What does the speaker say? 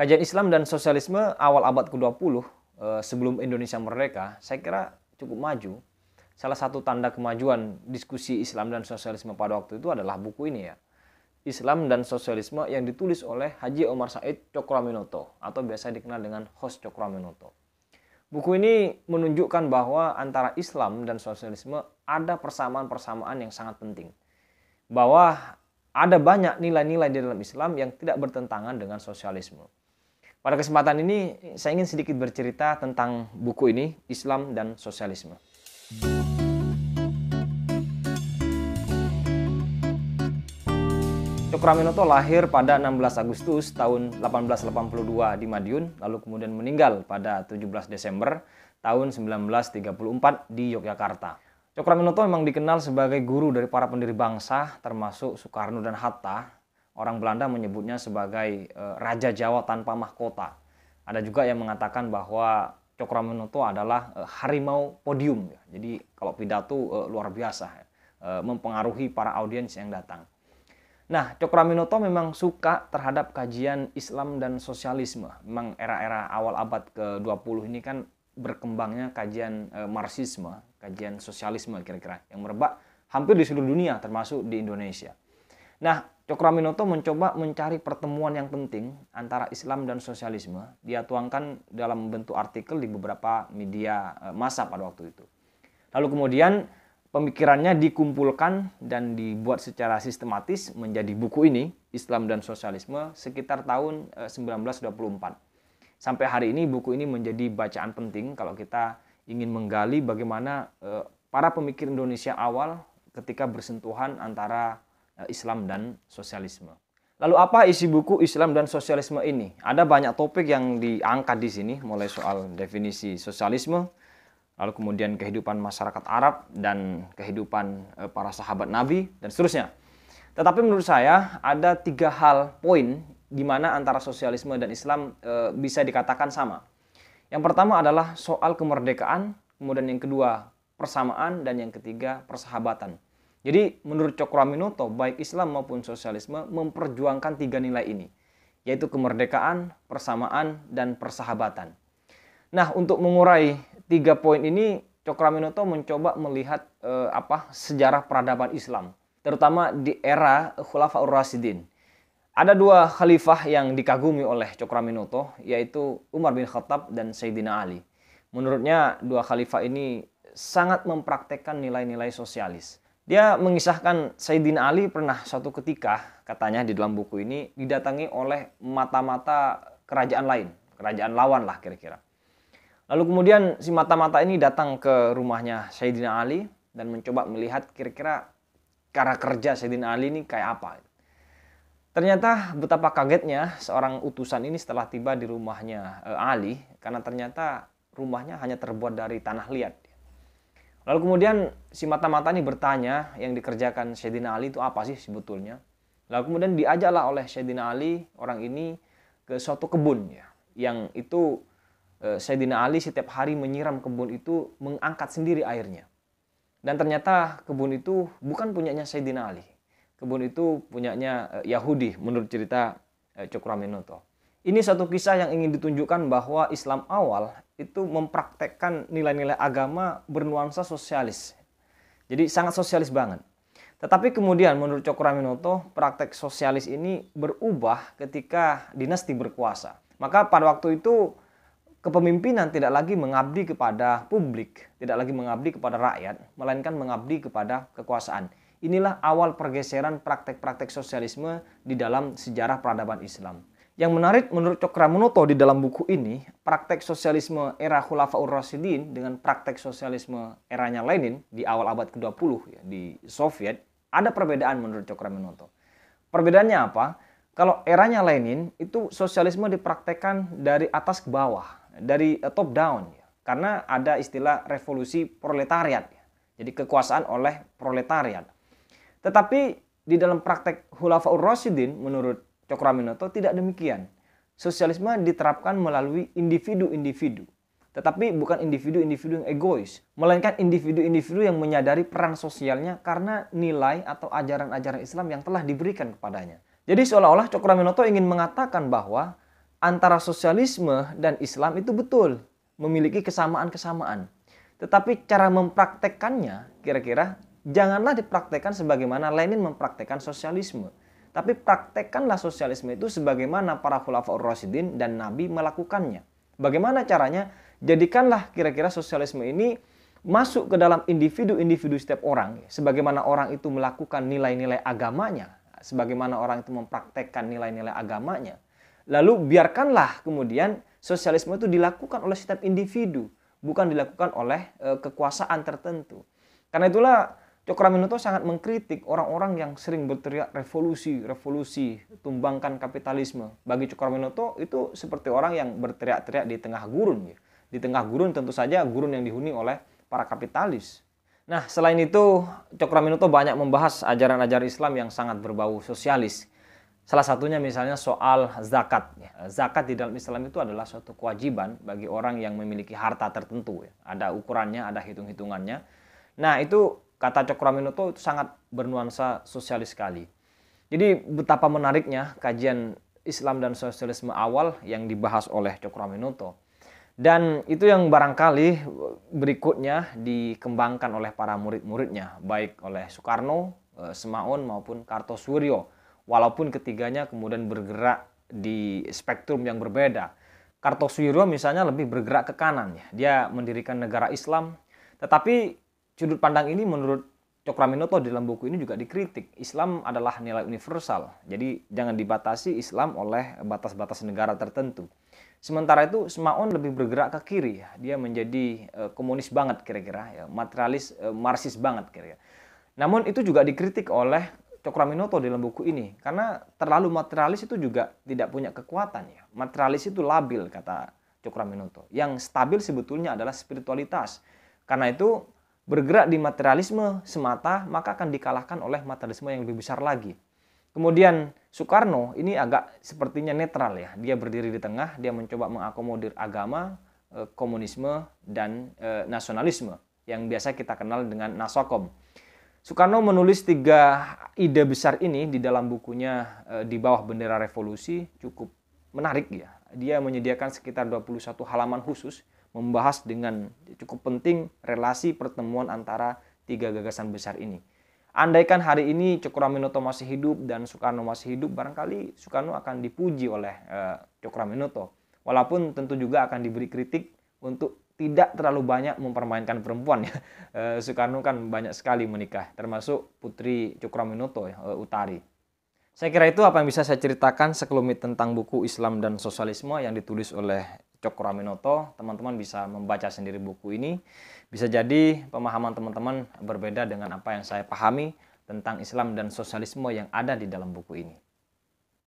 Kajian Islam dan Sosialisme awal abad ke-20 eh, sebelum Indonesia merdeka, saya kira cukup maju. Salah satu tanda kemajuan diskusi Islam dan Sosialisme pada waktu itu adalah buku ini ya. Islam dan Sosialisme yang ditulis oleh Haji Omar Said Cokroaminoto atau biasa dikenal dengan Hos Cokroaminoto. Buku ini menunjukkan bahwa antara Islam dan sosialisme ada persamaan-persamaan yang sangat penting. Bahwa ada banyak nilai-nilai di dalam Islam yang tidak bertentangan dengan sosialisme. Pada kesempatan ini, saya ingin sedikit bercerita tentang buku ini, Islam dan Sosialisme. Cokraminoto lahir pada 16 Agustus tahun 1882 di Madiun, lalu kemudian meninggal pada 17 Desember tahun 1934 di Yogyakarta. Cokraminoto memang dikenal sebagai guru dari para pendiri bangsa, termasuk Soekarno dan Hatta, Orang Belanda menyebutnya sebagai eh, Raja Jawa tanpa mahkota. Ada juga yang mengatakan bahwa Cokroaminoto adalah eh, harimau podium. Jadi kalau pidato eh, luar biasa, mempengaruhi para audiens yang datang. Nah, Cokroaminoto memang suka terhadap kajian Islam dan sosialisme. Memang era-era awal abad ke-20 ini kan berkembangnya kajian marxisme, kajian sosialisme kira-kira yang merebak hampir di seluruh dunia termasuk di Indonesia. Nah, Cokraminoto mencoba mencari pertemuan yang penting antara Islam dan sosialisme. Dia tuangkan dalam bentuk artikel di beberapa media eh, massa pada waktu itu. Lalu kemudian pemikirannya dikumpulkan dan dibuat secara sistematis menjadi buku ini, Islam dan Sosialisme, sekitar tahun 1924. Eh, Sampai hari ini buku ini menjadi bacaan penting kalau kita ingin menggali bagaimana eh, para pemikir Indonesia awal ketika bersentuhan antara Eh, Islam dan sosialisme. Lalu apa isi buku Islam dan sosialisme ini? Ada banyak topik yang diangkat di sini, mulai soal definisi sosialisme, lalu kemudian kehidupan masyarakat Arab dan kehidupan eh, para sahabat Nabi dan seterusnya. Tetapi menurut saya ada tiga hal poin di mana antara sosialisme dan Islam e, bisa dikatakan sama. Yang pertama adalah soal kemerdekaan, kemudian yang kedua persamaan dan yang ketiga persahabatan. Jadi menurut Cokroaminoto, baik Islam maupun sosialisme memperjuangkan tiga nilai ini, yaitu kemerdekaan, persamaan, dan persahabatan. Nah, untuk mengurai tiga poin ini, Cokroaminoto mencoba melihat eh, apa sejarah peradaban Islam, terutama di era Khulafaur Rasidin. Ada dua khalifah yang dikagumi oleh Cokroaminoto, yaitu Umar bin Khattab dan Sayyidina Ali. Menurutnya, dua khalifah ini sangat mempraktekkan nilai-nilai sosialis. Dia mengisahkan Sayyidina Ali pernah suatu ketika, katanya di dalam buku ini, didatangi oleh mata-mata kerajaan lain, kerajaan lawan lah kira-kira. Lalu kemudian si mata-mata ini datang ke rumahnya Sayyidina Ali dan mencoba melihat kira-kira cara kerja Sayyidina Ali ini kayak apa. Ternyata betapa kagetnya seorang utusan ini setelah tiba di rumahnya eh, Ali karena ternyata rumahnya hanya terbuat dari tanah liat. Lalu kemudian si mata-mata ini bertanya yang dikerjakan Syedina Ali itu apa sih sebetulnya. Lalu kemudian diajaklah oleh Syedina Ali orang ini ke suatu kebun ya. Yang itu eh, Syedina Ali setiap hari menyiram kebun itu mengangkat sendiri airnya. Dan ternyata kebun itu bukan punyanya Syedina Ali. Kebun itu punyanya eh, Yahudi menurut cerita eh, Cokraminoto. Ini satu kisah yang ingin ditunjukkan bahwa Islam awal itu mempraktekkan nilai-nilai agama bernuansa sosialis. Jadi sangat sosialis banget. Tetapi kemudian menurut Cokraminoto, praktek sosialis ini berubah ketika dinasti berkuasa. Maka pada waktu itu kepemimpinan tidak lagi mengabdi kepada publik, tidak lagi mengabdi kepada rakyat, melainkan mengabdi kepada kekuasaan. Inilah awal pergeseran praktek-praktek sosialisme di dalam sejarah peradaban Islam. Yang menarik menurut Cokra Munoto di dalam buku ini, praktek sosialisme era ur Rasidin dengan praktek sosialisme eranya Lenin di awal abad ke-20 ya, di Soviet, ada perbedaan menurut Cokra Munoto Perbedaannya apa? Kalau eranya Lenin itu sosialisme dipraktekkan dari atas ke bawah, dari eh, top down ya. Karena ada istilah revolusi proletariat ya. Jadi kekuasaan oleh proletariat. Tetapi di dalam praktek ur Rasidin menurut Cokraminoto tidak demikian. Sosialisme diterapkan melalui individu-individu. Tetapi bukan individu-individu yang egois, melainkan individu-individu yang menyadari peran sosialnya karena nilai atau ajaran-ajaran Islam yang telah diberikan kepadanya. Jadi seolah-olah Cokraminoto ingin mengatakan bahwa antara sosialisme dan Islam itu betul memiliki kesamaan-kesamaan. Tetapi cara mempraktekkannya kira-kira janganlah dipraktekkan sebagaimana Lenin mempraktekkan sosialisme. Tapi praktekkanlah sosialisme itu sebagaimana para khulafaur rasidin dan nabi melakukannya. Bagaimana caranya? Jadikanlah kira-kira sosialisme ini masuk ke dalam individu-individu setiap orang. Sebagaimana orang itu melakukan nilai-nilai agamanya. Sebagaimana orang itu mempraktekkan nilai-nilai agamanya. Lalu biarkanlah kemudian sosialisme itu dilakukan oleh setiap individu. Bukan dilakukan oleh e, kekuasaan tertentu. Karena itulah Cokraminoto sangat mengkritik orang-orang yang sering berteriak revolusi, revolusi, tumbangkan kapitalisme. Bagi Cokraminoto itu seperti orang yang berteriak-teriak di tengah gurun. Ya. Di tengah gurun tentu saja gurun yang dihuni oleh para kapitalis. Nah selain itu Cokraminoto banyak membahas ajaran-ajaran Islam yang sangat berbau sosialis. Salah satunya misalnya soal zakat. Ya. Zakat di dalam Islam itu adalah suatu kewajiban bagi orang yang memiliki harta tertentu. Ya. Ada ukurannya, ada hitung-hitungannya. Nah itu kata Cokroaminoto itu sangat bernuansa sosialis sekali. Jadi betapa menariknya kajian Islam dan sosialisme awal yang dibahas oleh Cokroaminoto. Dan itu yang barangkali berikutnya dikembangkan oleh para murid-muridnya, baik oleh Soekarno, eh, Semaun maupun Kartosuryo, walaupun ketiganya kemudian bergerak di spektrum yang berbeda. Kartosuryo misalnya lebih bergerak ke kanan, ya. dia mendirikan negara Islam, tetapi Sudut pandang ini menurut Cokraminoto dalam buku ini juga dikritik. Islam adalah nilai universal. Jadi jangan dibatasi Islam oleh batas-batas negara tertentu. Sementara itu Smaon lebih bergerak ke kiri. Dia menjadi eh, komunis banget kira-kira, ya, materialis eh, marxis banget kira-kira. Namun itu juga dikritik oleh Cokraminoto dalam buku ini karena terlalu materialis itu juga tidak punya kekuatan ya. Materialis itu labil kata Cokraminoto. Yang stabil sebetulnya adalah spiritualitas. Karena itu bergerak di materialisme semata, maka akan dikalahkan oleh materialisme yang lebih besar lagi. Kemudian Soekarno ini agak sepertinya netral ya. Dia berdiri di tengah, dia mencoba mengakomodir agama, eh, komunisme, dan eh, nasionalisme yang biasa kita kenal dengan Nasokom. Soekarno menulis tiga ide besar ini di dalam bukunya eh, di bawah bendera revolusi cukup menarik ya. Dia menyediakan sekitar 21 halaman khusus membahas dengan cukup penting relasi pertemuan antara tiga gagasan besar ini. Andaikan hari ini Cokroaminoto masih hidup dan Soekarno masih hidup, barangkali Soekarno akan dipuji oleh eh, Cokroaminoto, Walaupun tentu juga akan diberi kritik untuk tidak terlalu banyak mempermainkan perempuan ya. Eh, Soekarno kan banyak sekali menikah, termasuk putri Cokroaminoto, eh, Utari. Saya kira itu apa yang bisa saya ceritakan sekelumit tentang buku Islam dan Sosialisme yang ditulis oleh Cokro Aminoto. Teman-teman bisa membaca sendiri buku ini. Bisa jadi pemahaman teman-teman berbeda dengan apa yang saya pahami tentang Islam dan sosialisme yang ada di dalam buku ini.